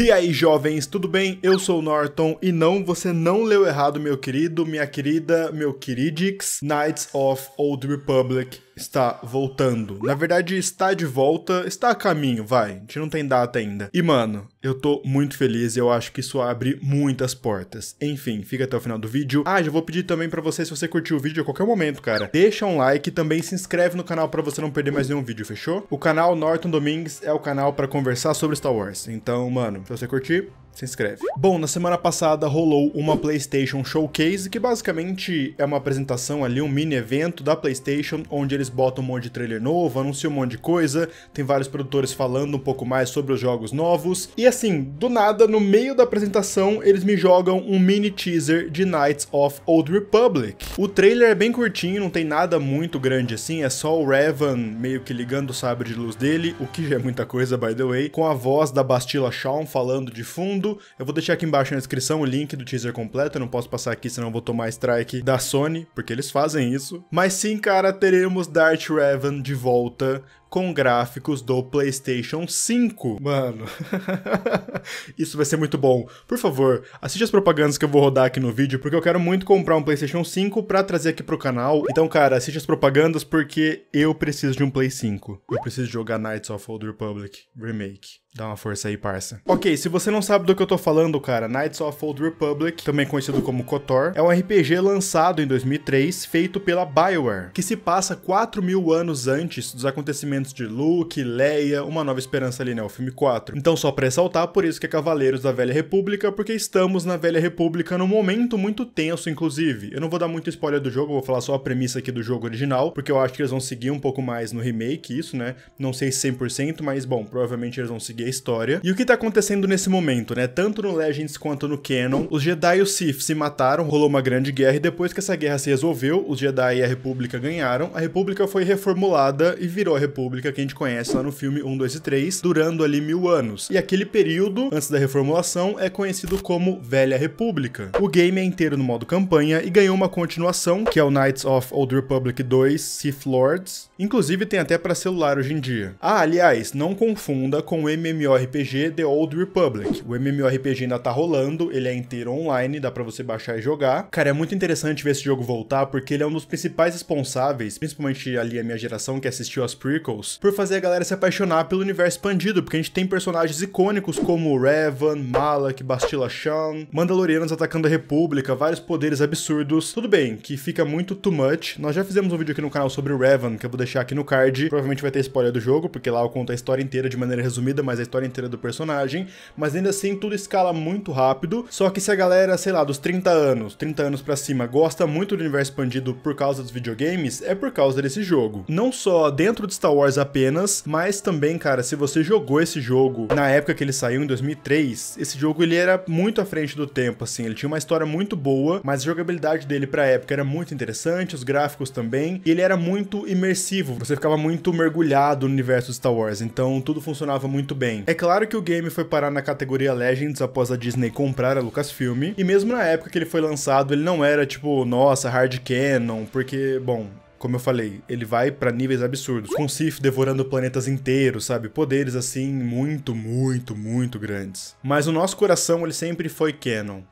E aí, jovens, tudo bem? Eu sou o Norton e não, você não leu errado, meu querido, minha querida, meu queridix, Knights of Old Republic está voltando. Na verdade, está de volta, está a caminho, vai. A gente não tem data ainda. E, mano, eu tô muito feliz e eu acho que isso abre muitas portas. Enfim, fica até o final do vídeo. Ah, já vou pedir também pra você, se você curtiu o vídeo a qualquer momento, cara, deixa um like e também se inscreve no canal pra você não perder mais nenhum vídeo, fechou? O canal Norton Domingues é o canal pra conversar sobre Star Wars. Então, mano, se você curtir, se inscreve. Bom, na semana passada rolou uma PlayStation Showcase, que basicamente é uma apresentação ali, um mini evento da PlayStation, onde eles botam um monte de trailer novo, anunciam um monte de coisa, tem vários produtores falando um pouco mais sobre os jogos novos. E assim, do nada, no meio da apresentação, eles me jogam um mini teaser de Knights of Old Republic. O trailer é bem curtinho, não tem nada muito grande assim, é só o Revan meio que ligando o sabre de luz dele, o que já é muita coisa, by the way, com a voz da Bastila Shawn falando de fundo, tudo. Eu vou deixar aqui embaixo na descrição o link do teaser completo, eu não posso passar aqui senão eu vou tomar strike da Sony, porque eles fazem isso. Mas sim, cara, teremos Dart Revan de volta, com gráficos do PlayStation 5. Mano, isso vai ser muito bom. Por favor, assiste as propagandas que eu vou rodar aqui no vídeo, porque eu quero muito comprar um PlayStation 5 pra trazer aqui pro canal. Então, cara, assiste as propagandas porque eu preciso de um Play 5. Eu preciso jogar Knights of Old Republic Remake. Dá uma força aí, parça. Ok, se você não sabe do que eu tô falando, cara, Knights of Old Republic, também conhecido como KOTOR, é um RPG lançado em 2003, feito pela BioWare, que se passa 4 mil anos antes dos acontecimentos momentos de Luke, Leia, Uma Nova Esperança ali, né? O filme 4. Então, só pra ressaltar, por isso que é Cavaleiros da Velha República, porque estamos na Velha República num momento muito tenso, inclusive. Eu não vou dar muito spoiler do jogo, vou falar só a premissa aqui do jogo original, porque eu acho que eles vão seguir um pouco mais no remake, isso, né? Não sei 100%, mas bom, provavelmente eles vão seguir a história. E o que tá acontecendo nesse momento, né? Tanto no Legends quanto no Canon, os Jedi e os Sith se mataram, rolou uma grande guerra e depois que essa guerra se resolveu, os Jedi e a República ganharam, a República foi reformulada e virou a República República que a gente conhece lá no filme 1, 2 e 3, durando ali mil anos. E aquele período, antes da reformulação, é conhecido como Velha República. O game é inteiro no modo campanha e ganhou uma continuação, que é o Knights of Old Republic 2 Sith Lords. Inclusive tem até para celular hoje em dia. Ah, aliás, não confunda com o MMORPG The Old Republic. O MMORPG ainda tá rolando, ele é inteiro online, dá para você baixar e jogar. Cara, é muito interessante ver esse jogo voltar, porque ele é um dos principais responsáveis, principalmente ali a minha geração que assistiu as prequels, por fazer a galera se apaixonar pelo universo expandido, porque a gente tem personagens icônicos como Revan, Malak, Bastila Shan, Mandalorianos atacando a República, vários poderes absurdos. Tudo bem, que fica muito too much. Nós já fizemos um vídeo aqui no canal sobre o Revan, que eu vou deixar aqui no card. Provavelmente vai ter spoiler do jogo, porque lá eu conto a história inteira de maneira resumida, mas a história inteira do personagem. Mas ainda assim, tudo escala muito rápido. Só que se a galera, sei lá, dos 30 anos, 30 anos para cima, gosta muito do universo expandido por causa dos videogames, é por causa desse jogo. Não só dentro de Star Wars Wars apenas, mas também, cara, se você jogou esse jogo na época que ele saiu, em 2003, esse jogo ele era muito à frente do tempo, assim, ele tinha uma história muito boa, mas a jogabilidade dele pra época era muito interessante, os gráficos também, e ele era muito imersivo, você ficava muito mergulhado no universo de Star Wars, então tudo funcionava muito bem. É claro que o game foi parar na categoria Legends após a Disney comprar a Lucasfilm, e mesmo na época que ele foi lançado, ele não era tipo, nossa, hard canon, porque, bom, como eu falei, ele vai para níveis absurdos, com Sif devorando planetas inteiros, sabe? Poderes assim muito, muito, muito grandes. Mas o nosso coração ele sempre foi canon.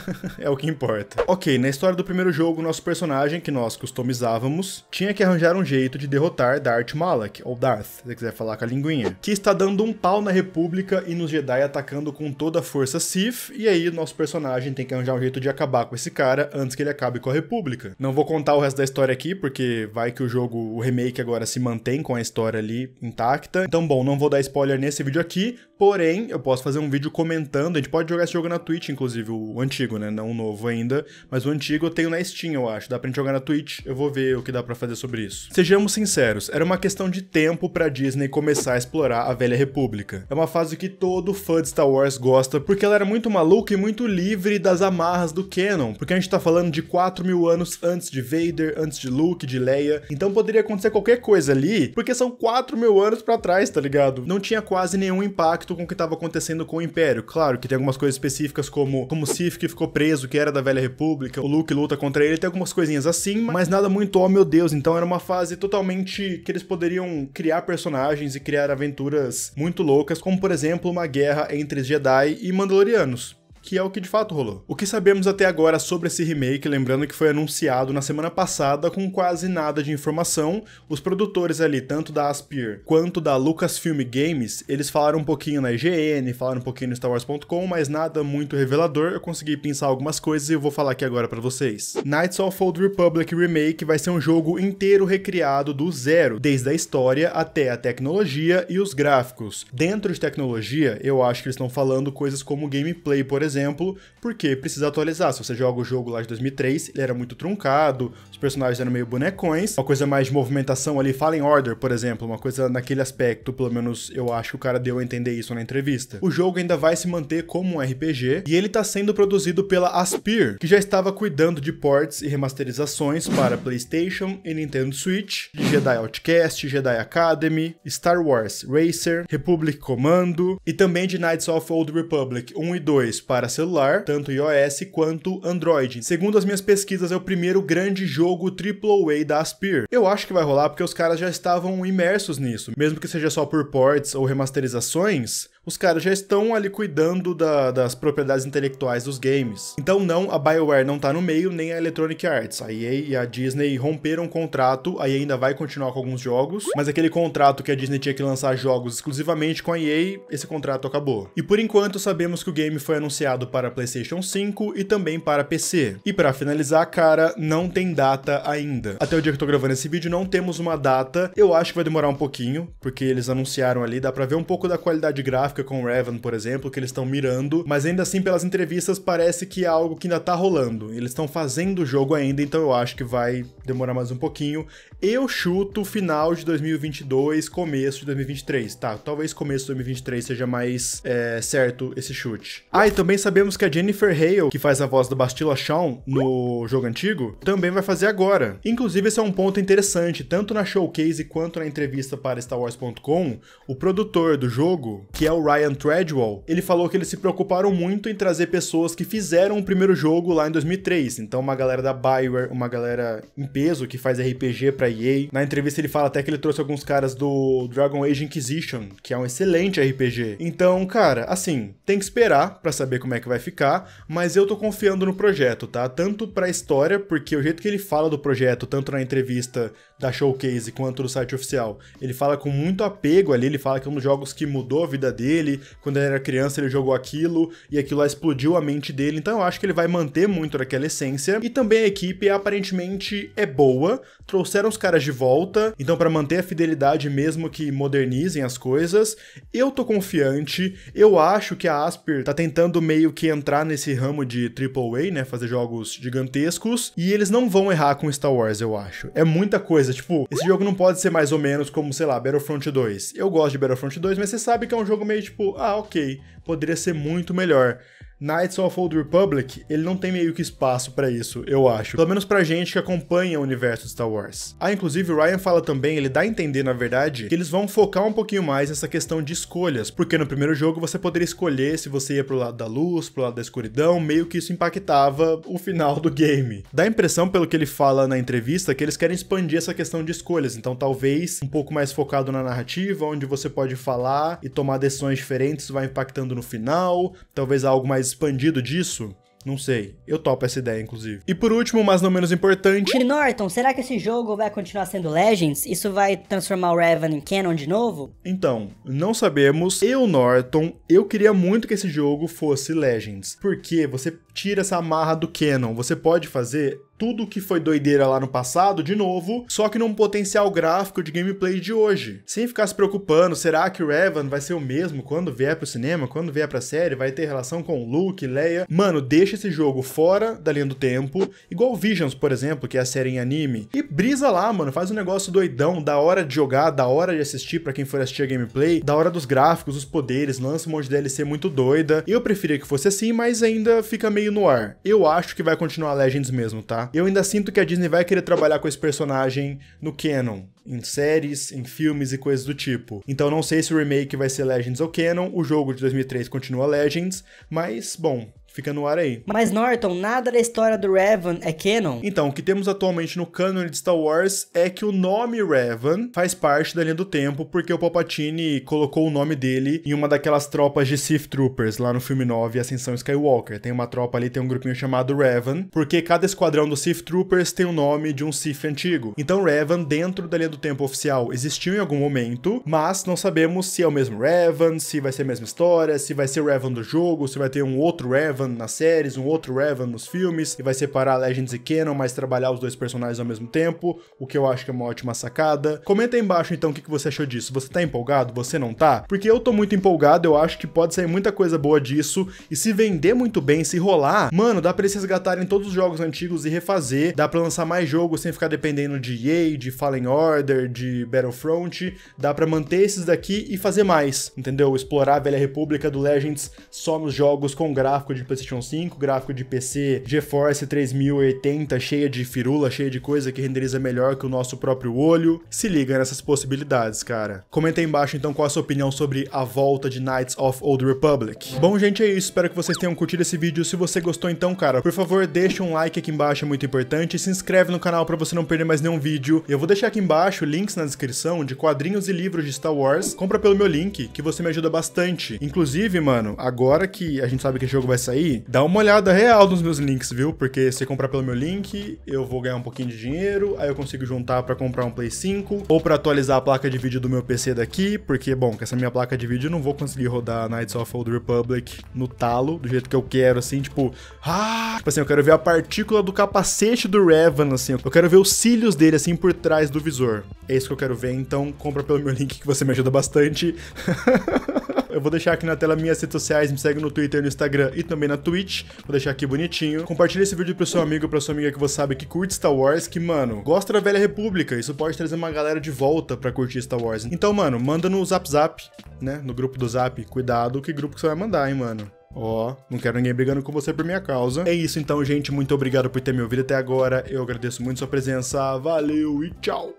é o que importa. Ok, na história do primeiro jogo, nosso personagem, que nós customizávamos, tinha que arranjar um jeito de derrotar Darth Malak, ou Darth, se você quiser falar com a linguinha, que está dando um pau na República e nos Jedi atacando com toda a força Sith, e aí nosso personagem tem que arranjar um jeito de acabar com esse cara antes que ele acabe com a República. Não vou contar o resto da história aqui, porque vai que o jogo, o remake agora se mantém com a história ali intacta. Então, bom, não vou dar spoiler nesse vídeo aqui, porém, eu posso fazer um vídeo comentando, a gente pode jogar esse jogo na Twitch, inclusive, o antigo, né? Não o novo ainda. Mas o antigo eu tenho na Steam, eu acho. Dá pra gente jogar na Twitch. Eu vou ver o que dá para fazer sobre isso. Sejamos sinceros, era uma questão de tempo pra Disney começar a explorar a Velha República. É uma fase que todo fã de Star Wars gosta, porque ela era muito maluca e muito livre das amarras do canon. Porque a gente tá falando de 4 mil anos antes de Vader, antes de Luke, de Leia. Então poderia acontecer qualquer coisa ali, porque são 4 mil anos para trás, tá ligado? Não tinha quase nenhum impacto com o que tava acontecendo com o Império. Claro que tem algumas coisas específicas como como se Sif que ficou preso, que era da Velha República, o Luke luta contra ele, tem algumas coisinhas assim, mas nada muito, oh meu Deus, então era uma fase totalmente que eles poderiam criar personagens e criar aventuras muito loucas, como por exemplo uma guerra entre Jedi e Mandalorianos que é o que de fato rolou. O que sabemos até agora sobre esse remake, lembrando que foi anunciado na semana passada com quase nada de informação, os produtores ali, tanto da Aspyr quanto da Lucasfilm Games, eles falaram um pouquinho na IGN, falaram um pouquinho no StarWars.com, mas nada muito revelador, eu consegui pensar algumas coisas e eu vou falar aqui agora para vocês. Knights of Old Republic Remake vai ser um jogo inteiro recriado do zero, desde a história até a tecnologia e os gráficos. Dentro de tecnologia, eu acho que eles estão falando coisas como gameplay, por exemplo, exemplo, porque precisa atualizar. Se você joga o jogo lá de 2003, ele era muito truncado, os personagens eram meio bonecões. Uma coisa mais de movimentação ali, Fallen Order, por exemplo, uma coisa naquele aspecto, pelo menos eu acho que o cara deu a entender isso na entrevista. O jogo ainda vai se manter como um RPG e ele está sendo produzido pela Aspyr, que já estava cuidando de ports e remasterizações para PlayStation e Nintendo Switch, de Jedi Outcast, Jedi Academy, Star Wars Racer, Republic Commando e também de Knights of Old Republic 1 e 2 para para celular, tanto iOS quanto Android. Segundo as minhas pesquisas, é o primeiro grande jogo AAA da Aspyr. Eu acho que vai rolar porque os caras já estavam imersos nisso, mesmo que seja só por ports ou remasterizações, os caras já estão ali cuidando da, das propriedades intelectuais dos games. Então não, a BioWare não tá no meio, nem a Electronic Arts. A EA e a Disney romperam o contrato, aí ainda vai continuar com alguns jogos, mas aquele contrato que a Disney tinha que lançar jogos exclusivamente com a EA, esse contrato acabou. E por enquanto sabemos que o game foi anunciado para PlayStation 5 e também para PC. E para finalizar, cara, não tem data ainda. Até o dia que eu tô gravando esse vídeo não temos uma data. Eu acho que vai demorar um pouquinho, porque eles anunciaram ali, dá para ver um pouco da qualidade gráfica com o Revan, por exemplo, que eles estão mirando, mas ainda assim, pelas entrevistas, parece que é algo que ainda tá rolando. Eles estão fazendo o jogo ainda, então eu acho que vai demorar mais um pouquinho. Eu chuto final de 2022, começo de 2023, tá? Talvez começo de 2023 seja mais é, certo esse chute. Ah, e também sabemos que a Jennifer Hale, que faz a voz da Bastila Shawn no jogo antigo, também vai fazer agora. Inclusive, esse é um ponto interessante, tanto na showcase quanto na entrevista para StarWars.com, o produtor do jogo, que é o Ryan Treadwell, ele falou que eles se preocuparam muito em trazer pessoas que fizeram o primeiro jogo lá em 2003. Então, uma galera da Bioware, uma galera em peso que faz RPG pra EA. Na entrevista, ele fala até que ele trouxe alguns caras do Dragon Age Inquisition, que é um excelente RPG. Então, cara, assim, tem que esperar para saber como é que vai ficar, mas eu tô confiando no projeto, tá? Tanto pra história, porque o jeito que ele fala do projeto, tanto na entrevista da Showcase quanto no site oficial, ele fala com muito apego ali, ele fala que é um dos jogos que mudou a vida dele dele, quando ele era criança ele jogou aquilo e aquilo lá explodiu a mente dele, então eu acho que ele vai manter muito daquela essência. E também a equipe aparentemente é boa, trouxeram os caras de volta, então para manter a fidelidade mesmo que modernizem as coisas, eu tô confiante, eu acho que a Asper tá tentando meio que entrar nesse ramo de AAA, né, fazer jogos gigantescos, e eles não vão errar com Star Wars, eu acho. É muita coisa, tipo, esse jogo não pode ser mais ou menos como, sei lá, Battlefront 2. Eu gosto de Battlefront 2, mas você sabe que é um jogo meio tipo, ah, ok, poderia ser muito melhor. Knights of Old Republic, ele não tem meio que espaço para isso, eu acho. Pelo menos pra gente que acompanha o universo de Star Wars. Ah, inclusive o Ryan fala também, ele dá a entender, na verdade, que eles vão focar um pouquinho mais nessa questão de escolhas, porque no primeiro jogo você poderia escolher se você ia pro lado da luz, pro lado da escuridão, meio que isso impactava o final do game. Dá a impressão, pelo que ele fala na entrevista, que eles querem expandir essa questão de escolhas, então talvez um pouco mais focado na narrativa, onde você pode falar e tomar decisões diferentes, vai impactando no final, talvez algo mais mais expandido disso, não sei. Eu topo essa ideia, inclusive. E por último, mas não menos importante. Tim Norton, será que esse jogo vai continuar sendo Legends? Isso vai transformar o Revan em Canon de novo? Então, não sabemos. Eu, Norton, eu queria muito que esse jogo fosse Legends. Porque você tira essa amarra do canon. Você pode fazer tudo que foi doideira lá no passado de novo, só que num potencial gráfico de gameplay de hoje. Sem ficar se preocupando, será que o Revan vai ser o mesmo quando vier pro cinema, quando vier pra série, vai ter relação com Luke, Leia? Mano, deixa esse jogo fora da linha do tempo, igual Visions, por exemplo, que é a série em anime, e brisa lá, mano, faz um negócio doidão, da hora de jogar, da hora de assistir para quem for assistir a gameplay, da hora dos gráficos, os poderes, lança um monte de DLC muito doida. Eu preferia que fosse assim, mas ainda fica meio no ar. Eu acho que vai continuar Legends mesmo, tá? Eu ainda sinto que a Disney vai querer trabalhar com esse personagem no canon, em séries, em filmes e coisas do tipo. Então não sei se o remake vai ser Legends ou canon, o jogo de 2003 continua Legends, mas bom, Fica no ar aí. Mas Norton, nada da história do Revan é canon? Então, o que temos atualmente no canon de Star Wars é que o nome Revan faz parte da linha do tempo, porque o Palpatine colocou o nome dele em uma daquelas tropas de Sith Troopers, lá no filme 9, Ascensão Skywalker. Tem uma tropa ali, tem um grupinho chamado Revan, porque cada esquadrão dos Sith Troopers tem o nome de um Sith antigo. Então, Revan, dentro da linha do tempo oficial, existiu em algum momento, mas não sabemos se é o mesmo Revan, se vai ser a mesma história, se vai ser o Revan do jogo, se vai ter um outro Revan, Revan nas séries, um outro Revan nos filmes, e vai separar Legends e Canon, mas trabalhar os dois personagens ao mesmo tempo, o que eu acho que é uma ótima sacada. Comenta aí embaixo então o que você achou disso. Você tá empolgado? Você não tá? Porque eu tô muito empolgado, eu acho que pode sair muita coisa boa disso, e se vender muito bem, se rolar, mano, dá pra eles resgatarem todos os jogos antigos e refazer, dá pra lançar mais jogos sem ficar dependendo de EA, de Fallen Order, de Battlefront, dá pra manter esses daqui e fazer mais, entendeu? Explorar a Velha República do Legends só nos jogos com gráfico de PlayStation 5, gráfico de PC GeForce 3080, cheia de firula, cheia de coisa que renderiza melhor que o nosso próprio olho. Se liga nessas possibilidades, cara. Comenta aí embaixo então qual a sua opinião sobre a volta de Knights of Old Republic. Bom, gente, é isso. Espero que vocês tenham curtido esse vídeo. Se você gostou então, cara, por favor, deixa um like aqui embaixo, é muito importante. Se inscreve no canal para você não perder mais nenhum vídeo. Eu vou deixar aqui embaixo links na descrição de quadrinhos e livros de Star Wars. Compra pelo meu link, que você me ajuda bastante. Inclusive, mano, agora que a gente sabe que o jogo vai sair, aí, dá uma olhada real nos meus links, viu? Porque se comprar pelo meu link, eu vou ganhar um pouquinho de dinheiro, aí eu consigo juntar para comprar um Play 5 ou para atualizar a placa de vídeo do meu PC daqui, porque, bom, com essa minha placa de vídeo eu não vou conseguir rodar Knights of Old Republic no talo, do jeito que eu quero, assim, tipo, ah, tipo assim, eu quero ver a partícula do capacete do Revan, assim, eu quero ver os cílios dele, assim, por trás do visor. É isso que eu quero ver, então compra pelo meu link que você me ajuda bastante. Eu vou deixar aqui na tela minhas redes sociais, me segue no Twitter, no Instagram e também na Twitch. Vou deixar aqui bonitinho. Compartilha esse vídeo pro seu amigo, pra sua amiga que você sabe que curte Star Wars, que, mano, gosta da velha república. Isso pode trazer uma galera de volta pra curtir Star Wars. Então, mano, manda no Zap Zap, né? No grupo do Zap. Cuidado que grupo que você vai mandar, hein, mano. Ó, oh, não quero ninguém brigando com você por minha causa. É isso então, gente. Muito obrigado por ter me ouvido até agora. Eu agradeço muito sua presença. Valeu e tchau!